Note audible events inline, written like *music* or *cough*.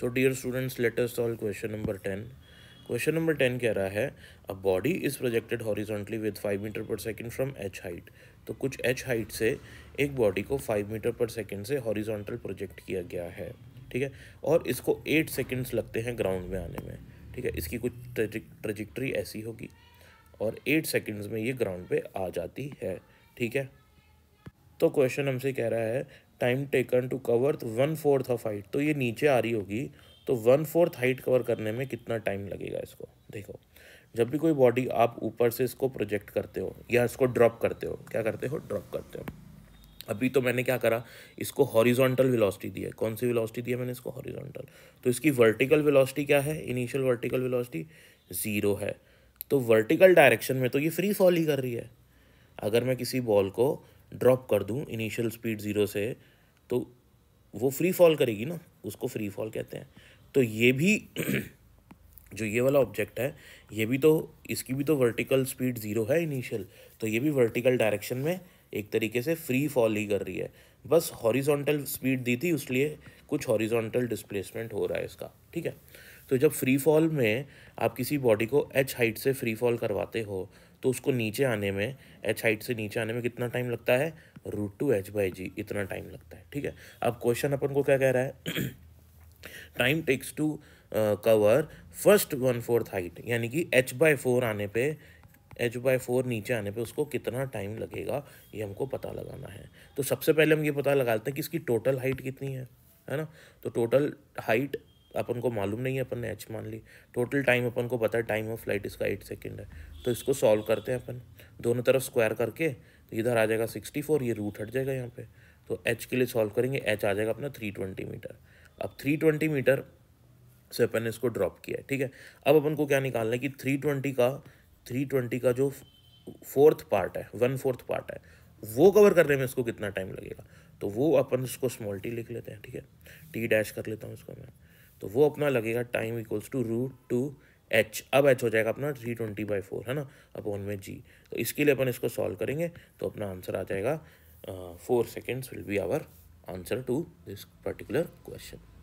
सो dear students let all solve question number ten question number ten कह रहा है a body is projected horizontally with five metre per second from H height तो कुछ H height से एक body को five metre per second से horizontal project किया गया है ठीक है और इसको एट सेकेंड्स लगते हैं ग्राउंड में आने में ठीक है इसकी कुछ ट्रजिक्ट्री ऐसी होगी और एट सेकेंड्स में ये ग्राउंड पे आ जाती है ठीक है तो क्वेश्चन हमसे कह रहा है time taken to cover one fourth of height तो ये नीचे आ रही होगी तो वन फोर्थ हाइट कवर करने में कितना टाइम लगेगा इसको देखो जब भी कोई बॉडी आप ऊपर से इसको प्रोजेक्ट करते हो या इसको ड्रॉप करते हो क्या करते हो ड्रॉप करते हो अभी तो मैंने क्या करा इसको हॉरिजॉन्टल वेलोसिटी दी है कौन सी वेलोसिटी दी है मैंने इसको हॉरिजॉन्टल तो इसकी वर्टिकल वेलोसिटी क्या है इनिशियल वर्टिकल वेलोसिटी ज़ीरो है तो वर्टिकल डायरेक्शन में तो ये फ्री फॉल ही कर रही है अगर मैं किसी बॉल को ड्रॉप कर दूँ इनिशियल स्पीड ज़ीरो से तो वो फ्री फॉल करेगी ना उसको फ्री फॉल कहते हैं तो ये भी *clears throat* जो ये वाला ऑब्जेक्ट है ये भी तो इसकी भी तो वर्टिकल स्पीड ज़ीरो है इनिशियल तो ये भी वर्टिकल डायरेक्शन में एक तरीके से फ्री फॉल ही कर रही है बस हॉरिजॉन्टल स्पीड दी थी इसलिए कुछ हॉरिजॉन्टल डिस्प्लेसमेंट हो रहा है इसका ठीक है तो जब फ्री फॉल में आप किसी बॉडी को एच हाइट से फ्री फॉल करवाते हो तो उसको नीचे आने में एच हाइट से नीचे आने में कितना टाइम लगता है root two H by G इतना टाइम लगता है ठीक है अब क्वेश्चन अपन को क्या कह रहा है time takes to cover first one fourth height यानी कि एच बाई फोर आने पे एच बाई फोर नीचे आने पे उसको कितना टाइम लगेगा ये हमको पता लगाना है तो सबसे पहले हम ये पता लगाते हैं कि इसकी टोटल हाइट कितनी है है ना तो टोटल हाइट अपन को मालूम नहीं है अपन ने एच मान ली टोटल टाइम अपन को पता है टाइम ऑफ फ्लाइट इसका एट सेकेंड है तो इसको सॉल्व करते हैं अपन दोनों तरफ स्क्वायर करके तो इधर आ जाएगा सिक्सटी फोर ये रूट हट जाएगा यहाँ पे तो एच के लिए सॉल्व करेंगे एच आ जाएगा अपना थ्री ट्वेंटी मीटर अब थ्री ट्वेंटी मीटर से अपन ने इसको ड्रॉप किया है ठीक है अब अपन को क्या निकालना है कि थ्री ट्वेंटी का थ्री ट्वेंटी का जो फोर्थ पार्ट है वन फोर्थ पार्ट है वो कवर करने में इसको कितना टाइम लगेगा तो वो अपन इसको स्मॉल टी लिख लेते हैं ठीक है टी डैश कर लेता हूँ इसको मैं तो वो अपना लगेगा time equals to root two H अब एच हो जाएगा अपना थ्री ट्वेंटी बाई फोर है ना अपॉन में जी तो इसके लिए अपन इसको सॉल्व करेंगे तो अपना आंसर आ जाएगा four seconds will be our answer to this particular question